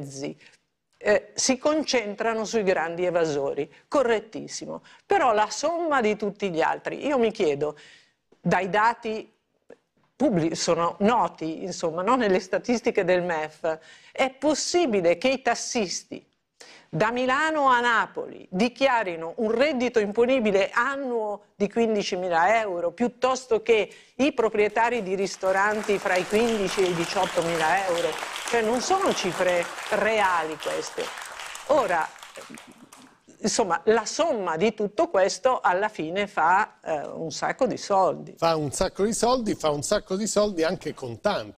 mezzi eh, si concentrano sui grandi evasori, correttissimo, però la somma di tutti gli altri, io mi chiedo, dai dati pubblici, sono noti, insomma, non nelle statistiche del MEF, è possibile che i tassisti da Milano a Napoli dichiarino un reddito imponibile annuo di 15.000 euro piuttosto che i proprietari di ristoranti fra i 15 e i 18.000 euro cioè non sono cifre reali queste. Ora, insomma, la somma di tutto questo alla fine fa eh, un sacco di soldi. Fa un sacco di soldi, fa un sacco di soldi anche con tanti.